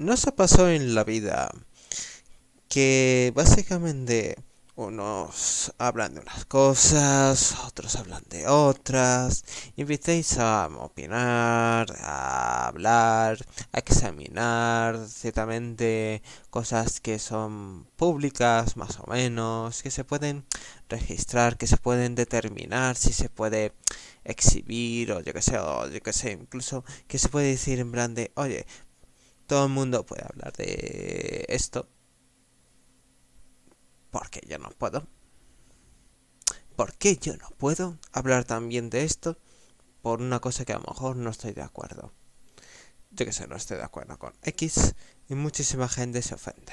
no ha pasado en la vida que básicamente unos hablan de unas cosas, otros hablan de otras. Invitéis a opinar, a hablar, a examinar ciertamente cosas que son públicas, más o menos, que se pueden registrar, que se pueden determinar, si se puede exhibir o yo que sé, o yo que sé, incluso que se puede decir en plan de, oye, todo el mundo puede hablar de esto. Porque yo no puedo. porque yo no puedo hablar también de esto? Por una cosa que a lo mejor no estoy de acuerdo. Yo que sé, no estoy de acuerdo con X y muchísima gente se ofende.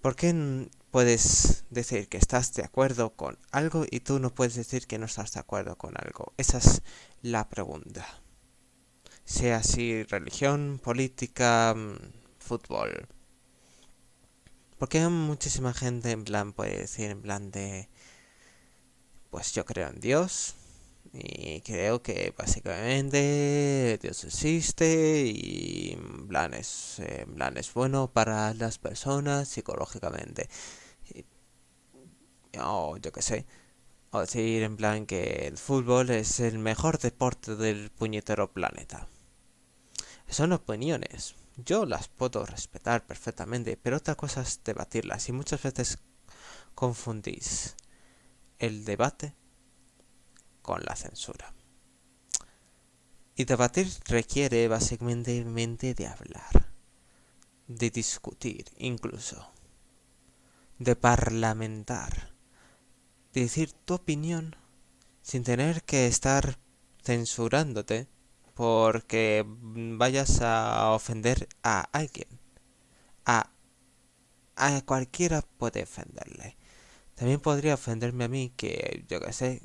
¿Por qué puedes decir que estás de acuerdo con algo y tú no puedes decir que no estás de acuerdo con algo? Esa es la pregunta sea así religión, política, mm, fútbol. Porque muchísima gente en plan puede decir en plan de pues yo creo en Dios y creo que básicamente Dios existe y en mm, plan es, eh, es bueno para las personas psicológicamente. O yo qué sé. O decir en plan que el fútbol es el mejor deporte del puñetero planeta. Son opiniones. Yo las puedo respetar perfectamente, pero otra cosa es debatirlas y muchas veces confundís el debate con la censura. Y debatir requiere básicamente de hablar, de discutir incluso, de parlamentar decir tu opinión sin tener que estar censurándote porque vayas a ofender a alguien. A, a cualquiera puede ofenderle. También podría ofenderme a mí que, yo que sé,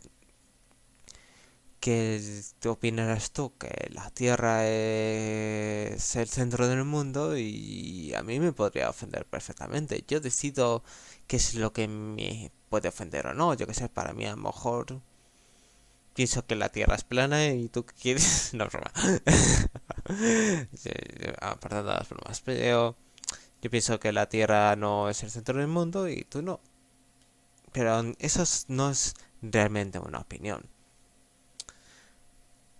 que tú opinarás tú que la Tierra es el centro del mundo y a mí me podría ofender perfectamente. Yo decido qué es lo que me puede ofender o no. Yo que sé, para mí a lo mejor pienso que la Tierra es plana y tú quieres... No, broma. Apartando las ah, bromas. Pero yo pienso que la Tierra no es el centro del mundo y tú no. Pero eso no es realmente una opinión.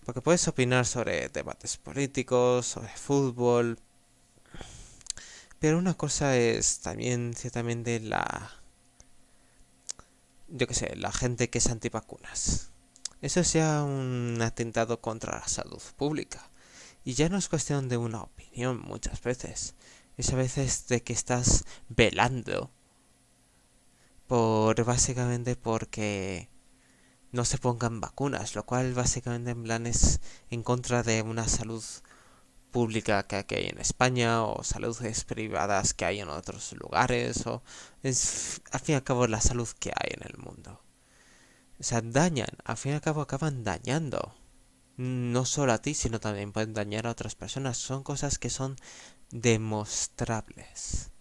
Porque puedes opinar sobre debates políticos, sobre fútbol. Pero una cosa es también ciertamente la yo qué sé, la gente que es antivacunas. Eso sea un atentado contra la salud pública. Y ya no es cuestión de una opinión muchas veces. Es a veces de que estás velando por básicamente porque no se pongan vacunas, lo cual básicamente en plan es en contra de una salud pública que hay en España o saludes privadas que hay en otros lugares o es al fin y al cabo la salud que hay en el mundo. O sea, dañan, al fin y al cabo acaban dañando. No solo a ti, sino también pueden dañar a otras personas. Son cosas que son demostrables.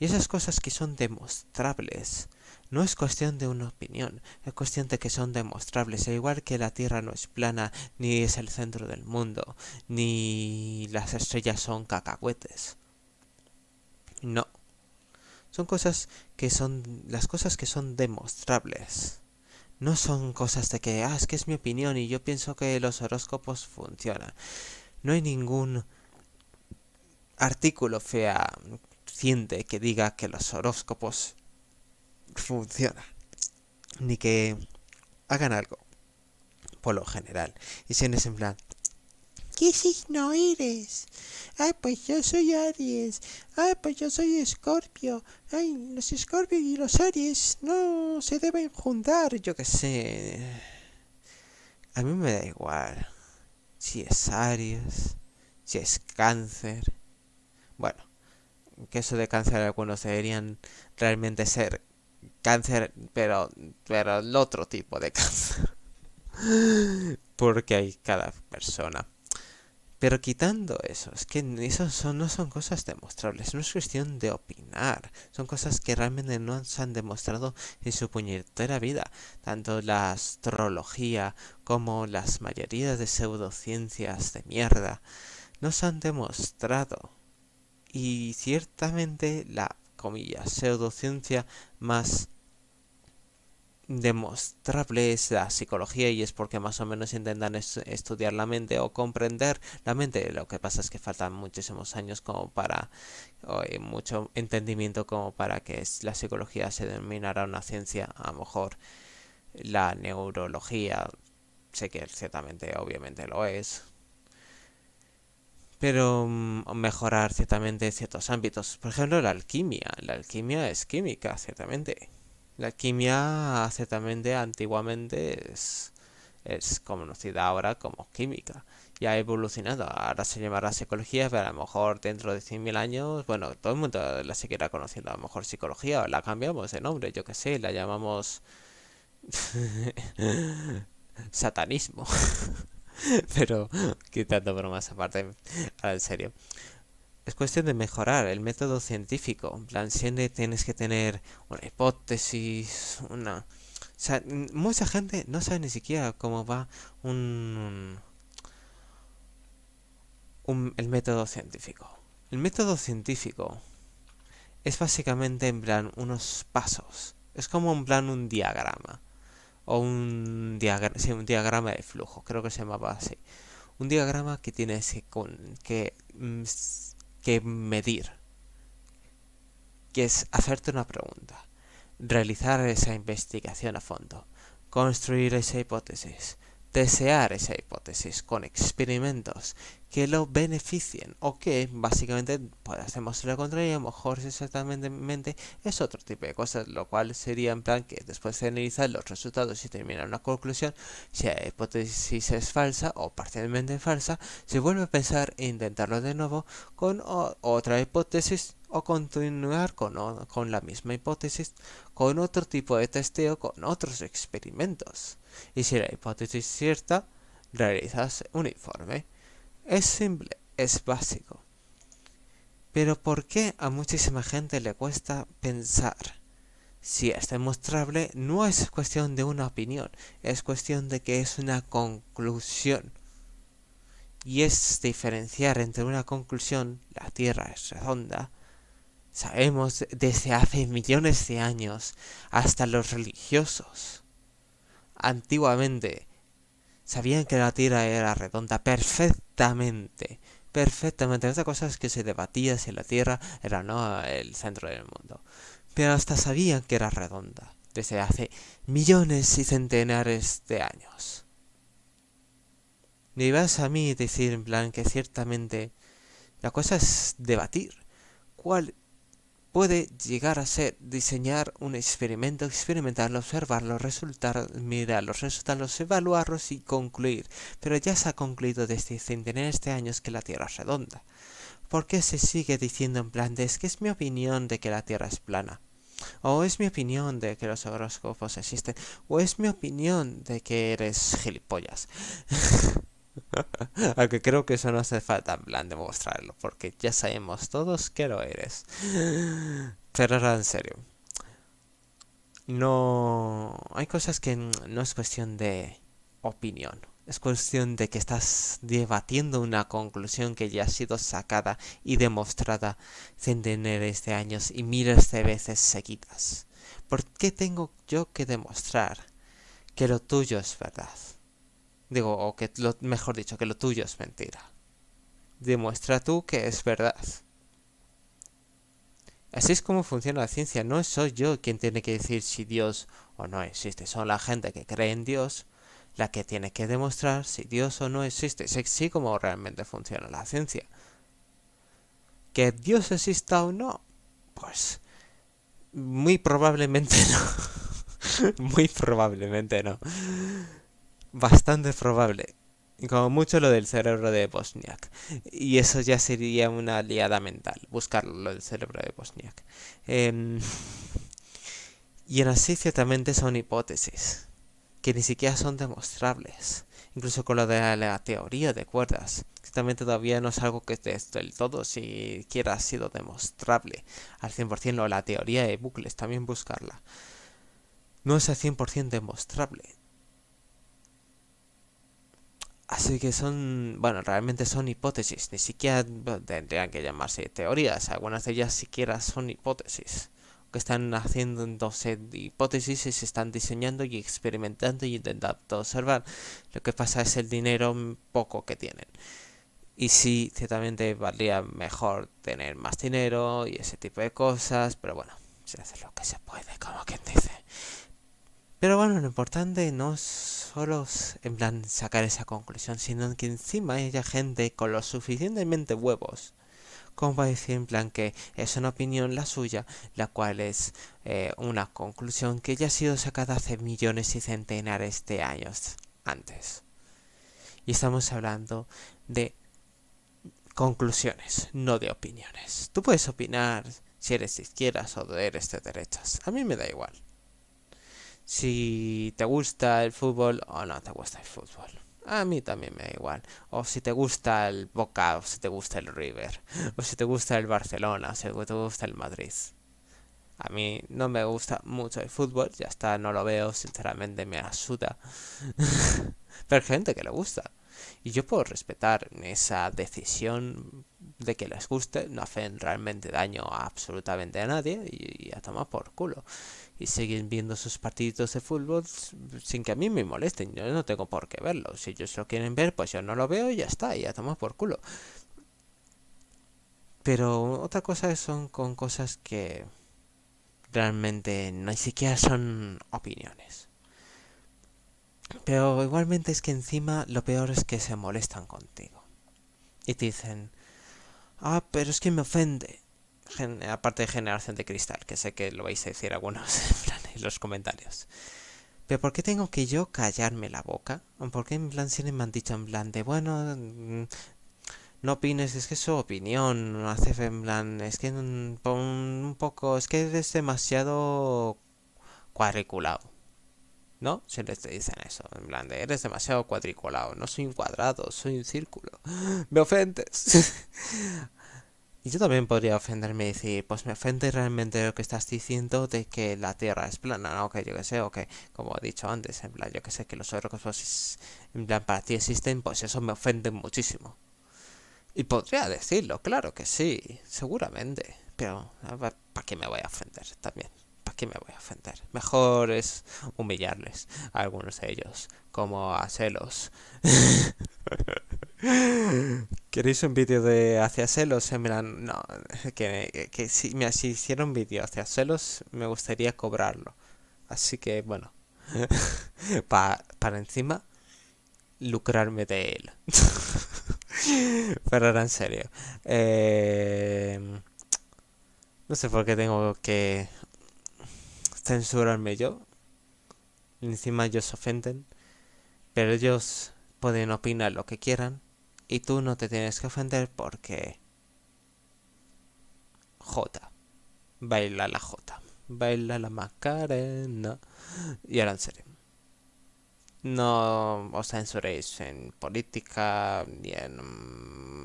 Y esas cosas que son demostrables no es cuestión de una opinión, es cuestión de que son demostrables. E igual que la Tierra no es plana, ni es el centro del mundo, ni las estrellas son cacahuetes. No. Son cosas que son. las cosas que son demostrables. No son cosas de que, ah, es que es mi opinión y yo pienso que los horóscopos funcionan. No hay ningún artículo fea que diga que los horóscopos funciona, ni que hagan algo, por lo general. Y si en ese en plan, ¿qué signo eres? Ay, pues yo soy Aries. Ay, pues yo soy Escorpio. Ay, los Escorpios y los Aries no se deben juntar, yo qué sé. A mí me da igual si es Aries, si es Cáncer. Bueno, que eso de Cáncer algunos deberían realmente ser cáncer, pero, pero el otro tipo de cáncer. Porque hay cada persona. Pero quitando eso, es que eso no son cosas demostrables, no es cuestión de opinar, son cosas que realmente no se han demostrado en su puñetera vida. Tanto la astrología como las mayorías de pseudociencias de mierda no se han demostrado. Y ciertamente la comillas, pseudociencia más demostrable es la psicología y es porque más o menos intentan estudiar la mente o comprender la mente. Lo que pasa es que faltan muchísimos años como para, eh, mucho entendimiento como para que la psicología se denominara una ciencia. A lo mejor la neurología, sé que ciertamente, obviamente lo es, pero mm, mejorar ciertamente ciertos ámbitos. Por ejemplo, la alquimia. La alquimia es química, ciertamente. La alquimia, ciertamente, antiguamente es, es conocida ahora como química. Ya ha evolucionado. Ahora se llamará psicología, pero a lo mejor dentro de 100.000 años, bueno, todo el mundo la seguirá conociendo. A lo mejor psicología, o la cambiamos de nombre, yo qué sé, la llamamos. satanismo. Pero quitando bromas aparte, en serio. Es cuestión de mejorar el método científico. En plan, siempre tienes que tener una hipótesis, una... mucha gente no sabe ni siquiera cómo va un... un el método científico. El método científico es básicamente en plan unos pasos. Es como en plan un diagrama o un, un diagrama de flujo, creo que se llamaba así. Un diagrama que tienes mm, que medir, que es hacerte una pregunta, realizar esa investigación a fondo, construir esa hipótesis, desear esa hipótesis con experimentos que lo beneficien o que básicamente hacemos lo contrario a lo mejor exactamente es otro tipo de cosas, lo cual sería en plan que después de analizar los resultados y terminar una conclusión, si la hipótesis es falsa o parcialmente falsa, se vuelve a pensar e intentarlo de nuevo con otra hipótesis o continuar con, con, la misma hipótesis con otro tipo de testeo con otros experimentos. Y si la hipótesis es cierta, realizas un informe. Es simple, es básico. Pero ¿por qué a muchísima gente le cuesta pensar? Si es demostrable, no es cuestión de una opinión, es cuestión de que es una conclusión. Y es diferenciar entre una conclusión, la Tierra es redonda, sabemos desde hace millones de años, hasta los religiosos. Antiguamente, sabían que la Tierra era redonda perfectamente. Perfectamente. Otra cosa es que se debatía si la Tierra era o no el centro del mundo. Pero hasta sabían que era redonda desde hace millones y centenares de años. Me ibas a mí decir en plan que ciertamente la cosa es debatir cuál puede llegar a ser diseñar un experimento, experimentarlo, observarlo, resultar, mirar los resultados, evaluarlos y concluir. Pero ya se ha concluido desde centenares de años que la Tierra es redonda. ¿Por qué se sigue diciendo en plan de es que es mi opinión de que la Tierra es plana? O es mi opinión de que los horóscopos existen. O es mi opinión de que eres gilipollas. Aunque creo que eso no hace falta en de demostrarlo, porque ya sabemos todos que lo eres. Pero en serio. No. Hay cosas que no es cuestión de opinión. Es cuestión de que estás debatiendo una conclusión que ya ha sido sacada y demostrada centenares de años y miles de veces seguidas. ¿Por qué tengo yo que demostrar que lo tuyo es verdad? Digo, o que lo, mejor dicho, que lo tuyo es mentira. Demuestra tú que es verdad. Así es como funciona la ciencia. No soy yo quien tiene que decir si Dios o no existe. Son la gente que cree en Dios la que tiene que demostrar si Dios o no existe. Es como realmente funciona la ciencia. Que Dios exista o no, pues muy probablemente no. muy probablemente no bastante probable. Como mucho lo del cerebro de Bosniak. Y eso ya sería una liada mental, buscarlo lo del cerebro de Bosniak. Em, y en así ciertamente son hipótesis, que ni siquiera son demostrables. Incluso con lo de la teoría de cuerdas, también todavía no es algo que esté del todo siquiera ha sido demostrable al 100%, o la teoría de bucles, también buscarla. No es al 100% demostrable, Así que son, bueno, realmente son hipótesis, ni siquiera tendrían que llamarse teorías, algunas de ellas siquiera son hipótesis, que están haciendo hipótesis y se están diseñando y experimentando y intentando observar. Lo que pasa es el dinero poco que tienen. Y sí, ciertamente valdría mejor tener más dinero y ese tipo de cosas, pero bueno, se hace lo que se puede, como quien dice. Pero bueno, lo importante no es solo en plan sacar esa conclusión, sino que encima haya gente con lo suficientemente huevos como para decir en plan que es una opinión la suya, la cual es eh, una conclusión que ya ha sido sacada hace millones y centenares de años antes. Y estamos hablando de conclusiones, no de opiniones. Tú puedes opinar si eres de izquierdas o eres de derechas. A mí me da igual si te gusta el fútbol o no te gusta el fútbol. A mí también me da igual. O si te gusta el Boca, o si te gusta el River, o si te gusta el Barcelona, o si te gusta el Madrid. A mí no me gusta mucho el fútbol, ya está, no lo veo, sinceramente me asuda. Pero hay gente que le gusta. Y yo puedo respetar esa decisión de que les guste, no hacen realmente daño absolutamente a nadie y, ya a tomar por culo. Y siguen viendo sus partidos de fútbol sin que a mí me molesten, yo no tengo por qué verlo. Si ellos lo quieren ver, pues yo no lo veo y ya está, y a tomar por culo. Pero otra cosa son con cosas que realmente ni siquiera son opiniones. Pero igualmente es que encima lo peor es que se molestan contigo. Y te dicen, Ah, pero es que me ofende. aparte de Generación de Cristal, que sé que lo vais a decir algunos en los comentarios. Pero ¿por qué tengo que yo callarme la boca? ¿Por qué en plan siempre me han dicho en plan de, bueno, mm, no opines, es que es su opinión, no hace en plan, es que un, mm, un poco, es que es demasiado cuadriculado. ¿no? si les dicen eso, en plan de eres demasiado cuadriculado, no soy un cuadrado, soy un círculo. Me ofendes. y yo también podría ofenderme y decir, pues me ofende realmente lo que estás diciendo de que la Tierra es plana, ¿no? Que yo que sé, o que, como he dicho antes, en plan, yo que sé que los otros pues, en plan, para ti existen, pues eso me ofende muchísimo. Y podría decirlo, claro que sí, seguramente. Pero, ¿para qué me voy a ofender también? ¿para qué me voy a ofender? Mejor es humillarles a algunos de ellos, como a Celos. ¿Queréis un vídeo de hacia celos? no, que, si, hiciera un vídeo hacia celos, me gustaría cobrarlo. Así que, bueno, para encima, lucrarme de él. Pero ahora en serio. Eh, no sé por qué tengo que censurarme yo. Encima ellos ofenden. Pero ellos pueden opinar lo que quieran. Y tú no te tienes que ofender porque... Jota Baila la Jota Baila la Macarena. Y ahora en No os censuréis en política ni en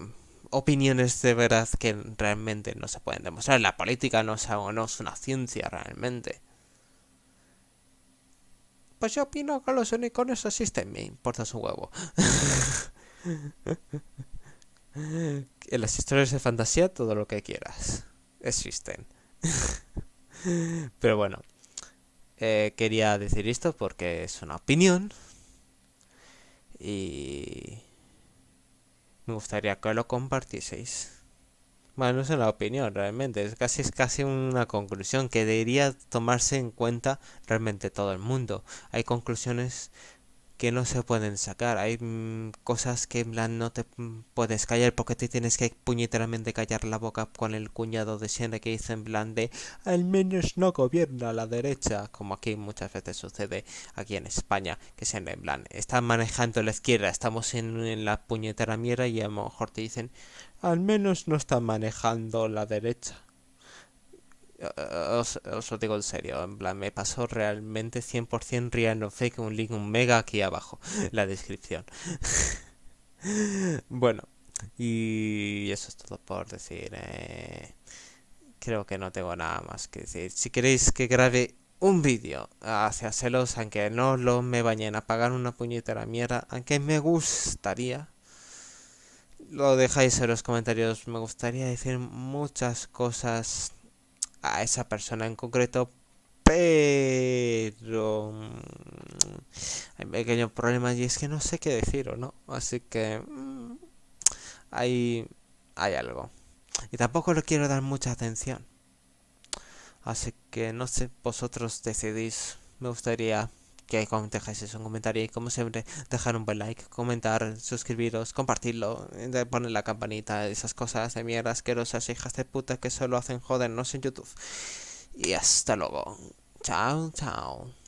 mm, opiniones de verdad que realmente no se pueden demostrar. La política no es, no es una ciencia realmente. Pues yo opino que los unicornios existen, me importa su huevo. en las historias de fantasía, todo lo que quieras. Existen. Pero bueno, eh, quería decir esto porque es una opinión. Y me gustaría que lo compartieseis. Bueno, no es una opinión realmente, es casi, casi una conclusión que debería tomarse en cuenta realmente todo el mundo. Hay conclusiones que no se pueden sacar, hay mm, cosas que en plan no te puedes callar porque te tienes que puñeteramente callar la boca con el cuñado de Siena que dice en plan de al menos no gobierna la derecha, como aquí muchas veces sucede aquí en España, que se en plan están manejando la izquierda, estamos en, en la puñetera mierda y a lo mejor te dicen al menos no está manejando la derecha. Os, lo digo en serio, me pasó realmente 100% real no fake, un link, un mega aquí abajo, la descripción. bueno, y eso es todo por decir. Eh, creo que no tengo nada más que decir. Si queréis que grabe un vídeo hacia celos, aunque no lo me vayan a pagar una puñetera mierda, aunque me gustaría lo dejáis en los comentarios. Me gustaría decir muchas cosas a esa persona en concreto, pero mm, hay pequeños problemas y es que no sé qué decir o no. Así que mm, hay, hay algo. Y tampoco le quiero dar mucha atención. Así que no sé, vosotros decidís. Me gustaría que dejáis eso, un comentario y como siempre dejar un buen like, comentar, suscribiros, compartirlo, poner la campanita, esas cosas de mierda asquerosas, hijas de puta que solo hacen jodernos en YouTube. Y hasta luego. Chao, chao.